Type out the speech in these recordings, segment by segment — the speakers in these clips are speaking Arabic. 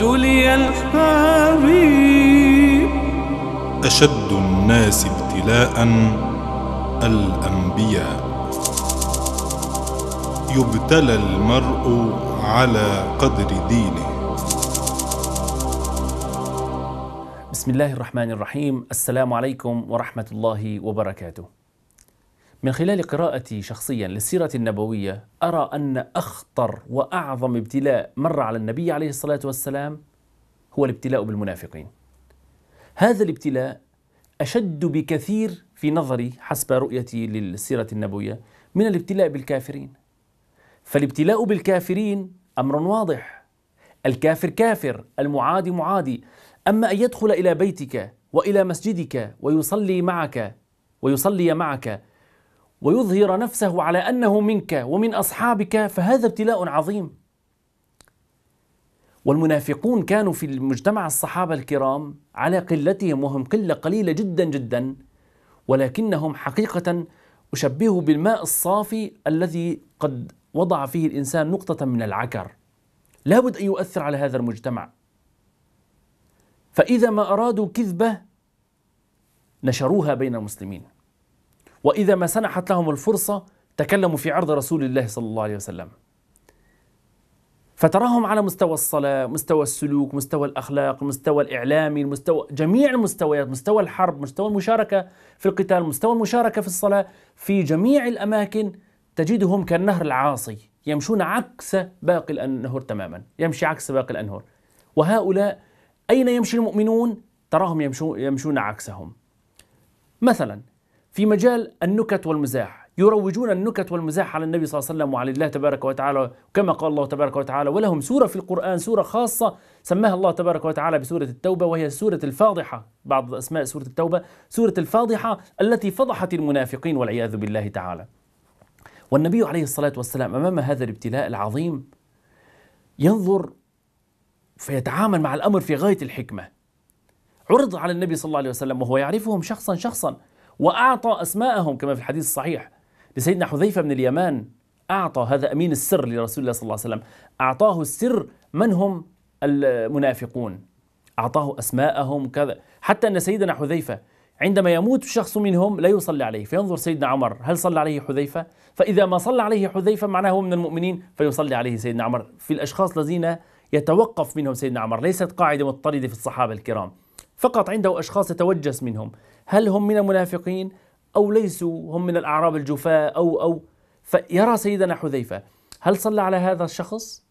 ابتلي الحبيب أشد الناس ابتلاء الأنبياء يبتلى المرء على قدر دينه بسم الله الرحمن الرحيم السلام عليكم ورحمة الله وبركاته من خلال قراءتي شخصيا للسيرة النبوية أرى أن أخطر وأعظم ابتلاء مر على النبي عليه الصلاة والسلام هو الابتلاء بالمنافقين. هذا الابتلاء أشد بكثير في نظري حسب رؤيتي للسيرة النبوية من الابتلاء بالكافرين. فالابتلاء بالكافرين أمر واضح. الكافر كافر، المعادي معادي، أما أن يدخل إلى بيتك وإلى مسجدك ويصلي معك ويصلي معك ويظهر نفسه على انه منك ومن اصحابك فهذا ابتلاء عظيم والمنافقون كانوا في المجتمع الصحابه الكرام على قلتهم وهم قله قليله جدا جدا ولكنهم حقيقه اشبهه بالماء الصافي الذي قد وضع فيه الانسان نقطه من العكر لابد ان يؤثر على هذا المجتمع فاذا ما ارادوا كذبه نشروها بين المسلمين وإذا ما سنحت لهم الفرصة تكلموا في عرض رسول الله صلى الله عليه وسلم فتراهم على مستوى الصلاة مستوى السلوك مستوى الأخلاق المستوى الإعلامي المستوى جميع المستويات مستوى الحرب مستوى المشاركة في القتال مستوى المشاركة في الصلاة في جميع الأماكن تجدهم كالنهر العاصي يمشون عكس باقي الأنهر تماما يمشي عكس باقي الأنهر وهؤلاء أين يمشي المؤمنون تراهم يمشون عكسهم مثلا في مجال النكت والمزاح يروجون النكت والمزاح على النبي صلى الله عليه وسلم وعلى الله تبارك وتعالى كما قال الله تبارك وتعالى ولهم سورة في القرآن سورة خاصة سماها الله تبارك وتعالى بسورة التوبة وهي سورة الفاضحة بعض أسماء سورة التوبة سورة الفاضحة التي فضحت المنافقين والعياذ بالله تعالى والنبي عليه الصلاة والسلام أمام هذا الابتلاء العظيم ينظر فيتعامل مع الأمر في غاية الحكمة عرض على النبي صلى الله عليه وسلم وهو يعرفهم شخصا شخصا وأعطى أسماءهم كما في الحديث الصحيح لسيدنا حذيفة من اليمان أعطى هذا أمين السر لرسول الله صلى الله عليه وسلم أعطاه السر من هم المنافقون أعطاه أسماءهم كذا حتى أن سيدنا حذيفة عندما يموت شخص منهم لا يصلي عليه فينظر سيدنا عمر هل صلى عليه حذيفة فإذا ما صلى عليه حذيفة معناه هو من المؤمنين فيصلي عليه سيدنا عمر في الأشخاص الذين يتوقف منهم سيدنا عمر ليست قاعدة مضطردة في الصحابة الكرام فقط عنده أشخاص يتوجس منهم هل هم من المنافقين أو ليسوا هم من الأعراب الجفاء أو أو فيرى سيدنا حذيفة هل صلى على هذا الشخص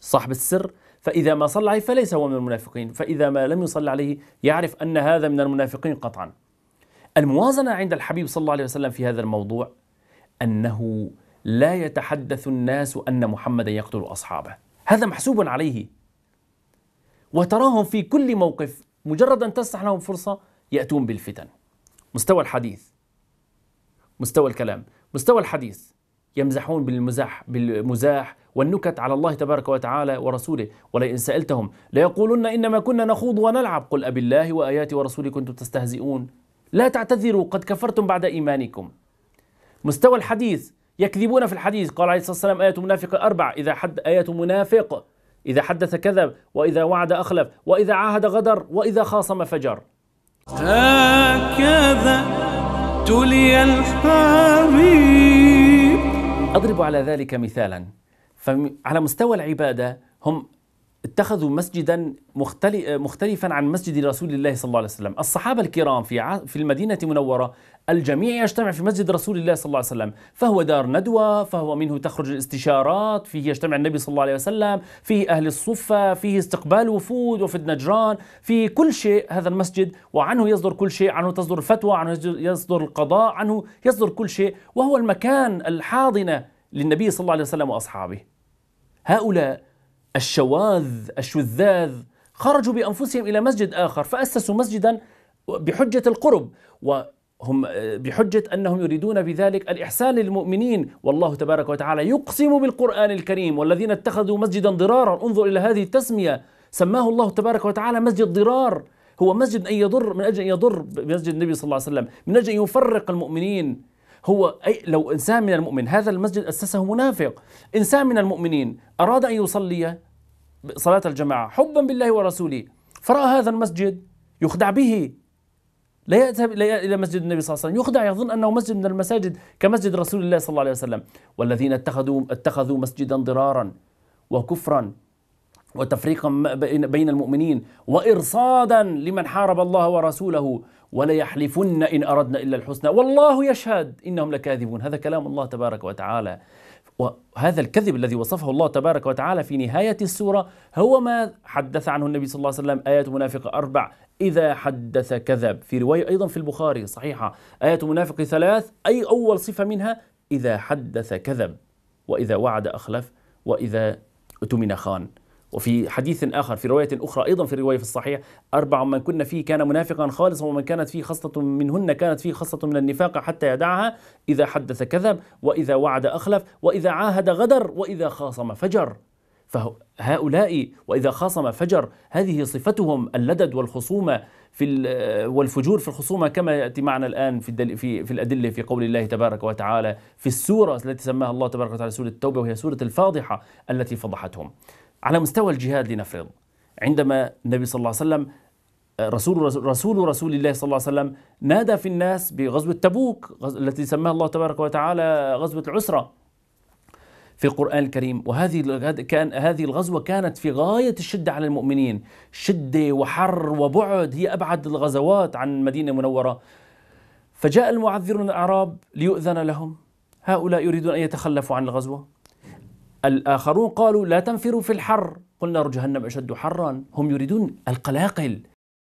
صاحب السر فإذا ما صلى عليه فليس هو من المنافقين فإذا ما لم يصلى عليه يعرف أن هذا من المنافقين قطعا الموازنة عند الحبيب صلى الله عليه وسلم في هذا الموضوع أنه لا يتحدث الناس أن محمدا يقتل أصحابه هذا محسوب عليه وتراهم في كل موقف مجرد أن تسنح لهم فرصة يأتون بالفتن مستوى الحديث مستوى الكلام مستوى الحديث يمزحون بالمزاح بالمزاح والنكت على الله تبارك وتعالى ورسوله ولئن سألتهم ليقولن إنما كنا نخوض ونلعب قل أبي الله وآياتي ورسوله كنتم تستهزئون لا تعتذروا قد كفرتم بعد إيمانكم مستوى الحديث يكذبون في الحديث قال عليه الصلاة والسلام آية منافق أربع إذا حد آية منافق إذا حدث كذب وإذا وعد أخلف وإذا عاهد غدر وإذا خاصم فجر هكذا تلي الحبيب أضرب على ذلك مثالا فعلى مستوى العبادة هم اتخذوا مسجدا مختلفا عن مسجد رسول الله صلى الله عليه وسلم الصحابة الكرام في في المدينة المنورة الجميع يجتمع في مسجد رسول الله صلى الله عليه وسلم فهو دار ندوة فهو منه تخرج الاستشارات فيه يجتمع النبي صلى الله عليه وسلم فيه أهل الصفة فيه استقبال وفود وفد نجران في كل شيء هذا المسجد وعنه يصدر كل شيء عنه تصدر الفتوى عنه يصدر القضاء عنه يصدر كل شيء وهو المكان الحاضنة للنبي صلى الله عليه وسلم وأصحابه هؤلاء الشواذ الشذاذ خرجوا بانفسهم الى مسجد اخر فاسسوا مسجدا بحجه القرب وهم آه، بحجه انهم يريدون بذلك الاحسان للمؤمنين والله تبارك وتعالى يقسم بالقران الكريم والذين اتخذوا مسجدا ضرارا انظر الى هذه التسميه سماه الله تبارك وتعالى مسجد ضرار هو مسجد ان يضر من اجل ان يضر بمسجد النبي صلى الله عليه وسلم من اجل ان يفرق المؤمنين هو أي لو انسان من المؤمن هذا المسجد اسسه منافق انسان من المؤمنين اراد ان يصلي صلاة الجماعة حبا بالله ورسوله فرأى هذا المسجد يخدع به لا يذهب إلى مسجد النبي صلى الله عليه وسلم يخدع يظن أنه مسجد من المساجد كمسجد رسول الله صلى الله عليه وسلم والذين اتخذوا اتخذوا مسجدا ضرارا وكفرا وتفريقا بين المؤمنين وإرصادا لمن حارب الله ورسوله وليحلفن إن أردنا إلا الحسنى والله يشهد إنهم لكاذبون هذا كلام الله تبارك وتعالى وهذا الكذب الذي وصفه الله تبارك وتعالى في نهاية السورة هو ما حدث عنه النبي صلى الله عليه وسلم آية منافق أربع إذا حدث كذب في رواية أيضا في البخاري صحيحة آية منافق ثلاث أي أول صفة منها إذا حدث كذب وإذا وعد أخلف وإذا أتمن خان وفي حديث آخر في رواية أخرى أيضا في الرواية في الصحيح أربع من كنا فيه كان منافقا خالصا ومن كانت فيه خصلة منهن كانت فيه خصلة من النفاق حتى يدعها إذا حدث كذب وإذا وعد أخلف وإذا عاهد غدر وإذا خاصم فجر فهؤلاء وإذا خاصم فجر هذه صفتهم اللدد والخصومة في والفجور في الخصومة كما يأتي معنا الآن في, في, في الأدلة في قول الله تبارك وتعالى في السورة التي سماها الله تبارك وتعالى سورة التوبة وهي سورة الفاضحة التي فضحتهم على مستوى الجهاد لنفرض عندما النبي صلى الله عليه وسلم آه، رسول رسول, رسول, الله صلى الله عليه وسلم نادى في الناس بغزوة تبوك التي سماها الله تبارك وتعالى غزوة العسرة في القرآن الكريم وهذه كان هذه الغزوة كانت في غاية الشدة على المؤمنين شدة وحر وبعد هي أبعد الغزوات عن مدينة منورة فجاء المعذرون الأعراب ليؤذن لهم هؤلاء يريدون أن يتخلفوا عن الغزوة الآخرون قالوا لا تنفروا في الحر قلنا رجهنم أشد حرا هم يريدون القلاقل